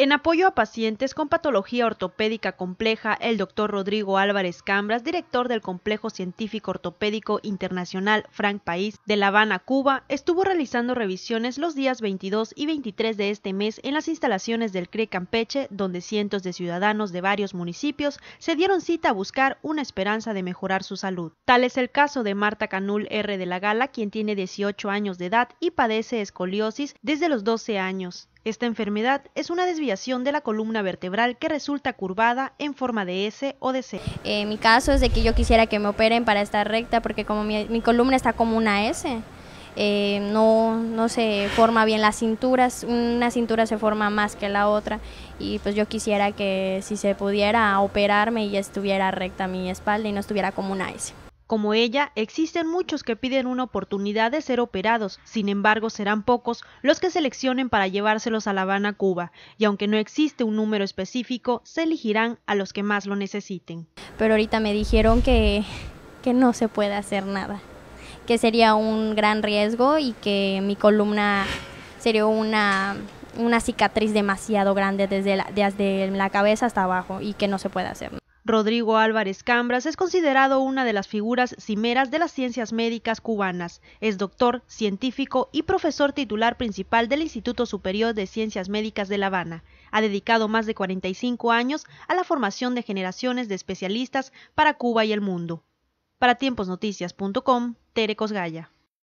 En apoyo a pacientes con patología ortopédica compleja, el doctor Rodrigo Álvarez Cambras, director del Complejo Científico Ortopédico Internacional Frank País de La Habana, Cuba, estuvo realizando revisiones los días 22 y 23 de este mes en las instalaciones del CRE Campeche, donde cientos de ciudadanos de varios municipios se dieron cita a buscar una esperanza de mejorar su salud. Tal es el caso de Marta Canul R. de la Gala, quien tiene 18 años de edad y padece escoliosis desde los 12 años. Esta enfermedad es una desviación de la columna vertebral que resulta curvada en forma de S o de C. Eh, mi caso es de que yo quisiera que me operen para estar recta porque como mi, columna está como una S, eh, no, no se forma bien las cinturas, una cintura se forma más que la otra y pues yo quisiera que si se pudiera operarme y estuviera recta mi espalda y no estuviera como una S. Como ella, existen muchos que piden una oportunidad de ser operados, sin embargo serán pocos los que seleccionen para llevárselos a La Habana, Cuba, y aunque no existe un número específico, se elegirán a los que más lo necesiten. Pero ahorita me dijeron que, no se puede hacer nada, que sería un gran riesgo y que mi columna sería una, una cicatriz demasiado grande desde la, desde la cabeza hasta abajo y que no se puede hacer. nada. Rodrigo Álvarez Cambras es considerado una de las figuras cimeras de las ciencias médicas cubanas. Es doctor, científico y profesor titular principal del Instituto Superior de Ciencias Médicas de La Habana. Ha dedicado más de 45 años a la formación de generaciones de especialistas para Cuba y el mundo. Para tiemposnoticias.com, Tere Cosgaya.